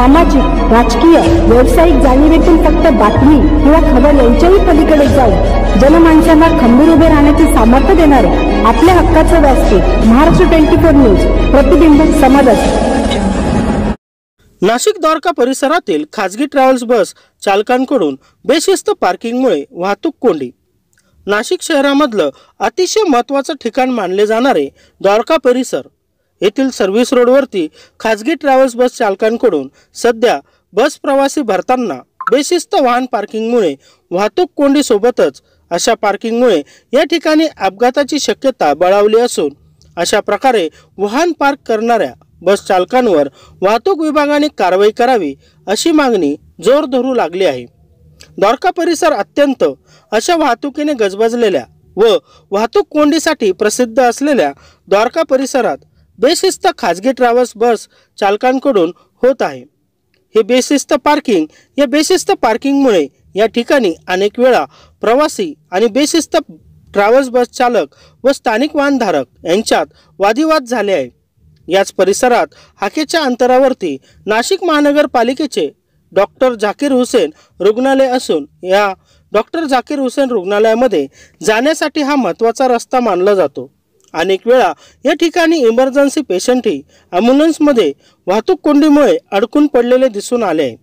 सामाजिक राजकीय व्यावसायिक जाणीवेतून फक्त बातमी किंवा खबर यांच्याही पलीकडे जाऊन जनमानसांना खंबीर उभे राहण्याचे सामर्थ्य देणारे आपल्या हक्काचं व्यासपीठ महाराष्ट्र ट्वेंटी फोर न्यूज प्रतिबिंब समाजात नाशिक द्वारका परिसरातील खाजगी ट्रॅव्हल्स बस चालकांकडून बेशिस्त पार्किंगमुळे वाहतूक कोंडी नाशिक शहरामधलं अतिशय महत्त्वाचं ठिकाण मानले जाणारे द्वारका परिसर येथील सर्व्हिस रोडवरती खाजगी ट्रॅव्हल्स बस चालकांकडून सध्या बस प्रवासी भरताना बेशिस्त वाहन पार्किंगमुळे वाहतूक कोंडीसोबतच अशा पार्किंगमुळे या ठिकाणी अपघाताची शक्यता बळावली असून अशा प्रकारे वाहन पार्क करणाऱ्या बस चालकांवर वाहतूक विभागाने कारवाई करावी अशी मागणी जोर धरू लागली आहे द्वारका परिसर अत्यंत अशा वाहतुकीने गजबजलेल्या व वाहतूक कोंडीसाठी प्रसिद्ध असलेल्या द्वारका परिसरात बेशिस्त खाजगी ट्रॅव्हल्स बस चालकांकडून होत आहे हे बेशिस्त पार्किंग या बेशिस्त पार्किंगमुळे या ठिकाणी अनेक वेळा प्रवासी आणि बेशिस्त ट्रॅव्हल्स बस चालक व स्थानिक वाहनधारक यांच्यात वादिवाद झाले आहे याच परिसरात हाकेच्या अंतरावरती नाशिक महानगरपालिकेचे डॉक्टर झाकीर हुसेन रुग्णालय असून या डॉक्टर झाकीर हुसेन रुग्णालयामध्ये जाण्यासाठी हा महत्त्वाचा रस्ता मानला जातो अनेक वेळा या ठिकाणी इमर्जन्सी पेशंटही ॲम्ब्युलन्समध्ये वाहतूक कोंडीमुळे अडकून पडलेले दिसून आले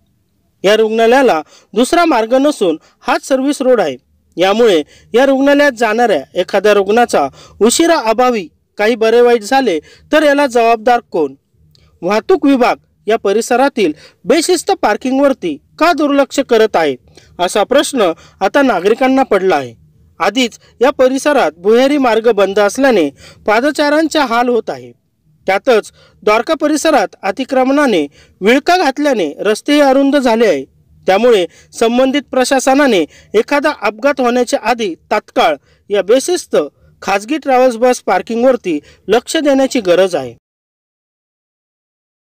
या रुग्णालयाला दुसरा मार्ग नसून हाच सर्व्हिस रोड आहे यामुळे या रुग्णालयात जाणाऱ्या एखाद्या रुग्णाचा उशिरा अभावी काही बरे वाईट झाले तर याला जबाबदार कोण वाहतूक विभाग या परिसरातील बेशिस्त पार्किंगवरती का दुर्लक्ष करत आहे असा प्रश्न आता नागरिकांना पडला आहे आधीच या परिसरात भुयारी मार्ग बंद असल्याने पादचारांचा हाल होत आहे त्यातच द्वारका परिसरात अतिक्रमणाने विळका घातल्याने रस्तेही अरुंद झाले आहे त्यामुळे संबंधित प्रशासनाने एखादा अपघात होण्याच्या आधी तात्काळ या बेशिस्त खाजगी ट्रॅव्हल्स बस पार्किंगवरती लक्ष देण्याची गरज आहे